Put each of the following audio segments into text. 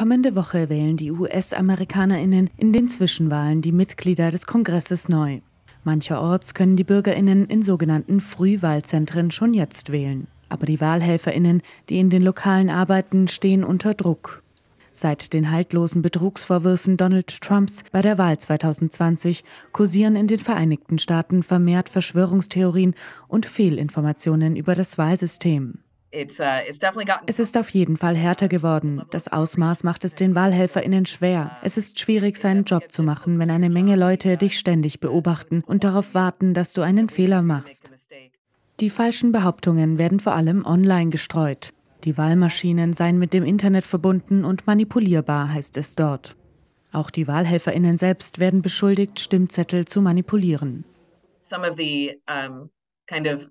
Kommende Woche wählen die US-Amerikanerinnen in den Zwischenwahlen die Mitglieder des Kongresses neu. Mancherorts können die Bürgerinnen in sogenannten Frühwahlzentren schon jetzt wählen. Aber die Wahlhelferinnen, die in den Lokalen arbeiten, stehen unter Druck. Seit den haltlosen Betrugsvorwürfen Donald Trumps bei der Wahl 2020 kursieren in den Vereinigten Staaten vermehrt Verschwörungstheorien und Fehlinformationen über das Wahlsystem. Uh, es ist auf jeden Fall härter geworden. Das Ausmaß macht es den Wahlhelferinnen schwer. Es ist schwierig, seinen Job zu machen, wenn eine Menge Leute dich ständig beobachten und darauf warten, dass du einen Fehler machst. Die falschen Behauptungen werden vor allem online gestreut. Die Wahlmaschinen seien mit dem Internet verbunden und manipulierbar, heißt es dort. Auch die Wahlhelferinnen selbst werden beschuldigt, Stimmzettel zu manipulieren. Some of the um, kind of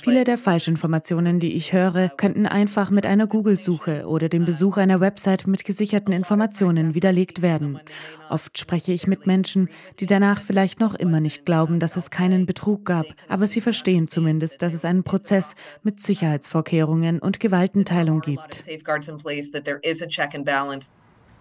Viele der Falschinformationen, die ich höre, könnten einfach mit einer Google-Suche oder dem uh, Besuch einer Website mit gesicherten Informationen widerlegt werden. Oft spreche ich mit Menschen, die danach vielleicht noch immer nicht glauben, dass es keinen Betrug gab, aber sie verstehen zumindest, dass es einen Prozess mit Sicherheitsvorkehrungen und Gewaltenteilung gibt.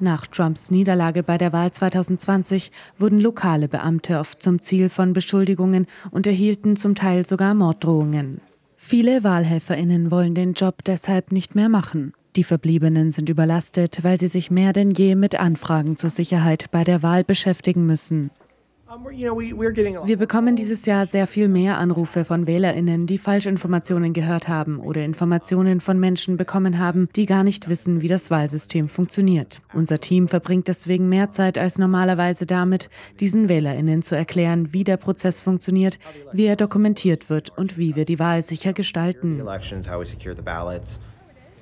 Nach Trumps Niederlage bei der Wahl 2020 wurden lokale Beamte oft zum Ziel von Beschuldigungen und erhielten zum Teil sogar Morddrohungen. Viele Wahlhelferinnen wollen den Job deshalb nicht mehr machen. Die Verbliebenen sind überlastet, weil sie sich mehr denn je mit Anfragen zur Sicherheit bei der Wahl beschäftigen müssen. Wir bekommen dieses Jahr sehr viel mehr Anrufe von Wählerinnen, die Falschinformationen gehört haben oder Informationen von Menschen bekommen haben, die gar nicht wissen, wie das Wahlsystem funktioniert. Unser Team verbringt deswegen mehr Zeit als normalerweise damit, diesen Wählerinnen zu erklären, wie der Prozess funktioniert, wie er dokumentiert wird und wie wir die Wahl sicher gestalten.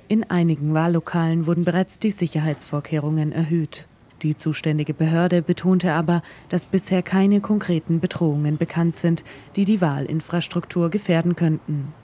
In einigen Wahllokalen wurden bereits die Sicherheitsvorkehrungen erhöht. Die zuständige Behörde betonte aber, dass bisher keine konkreten Bedrohungen bekannt sind, die die Wahlinfrastruktur gefährden könnten.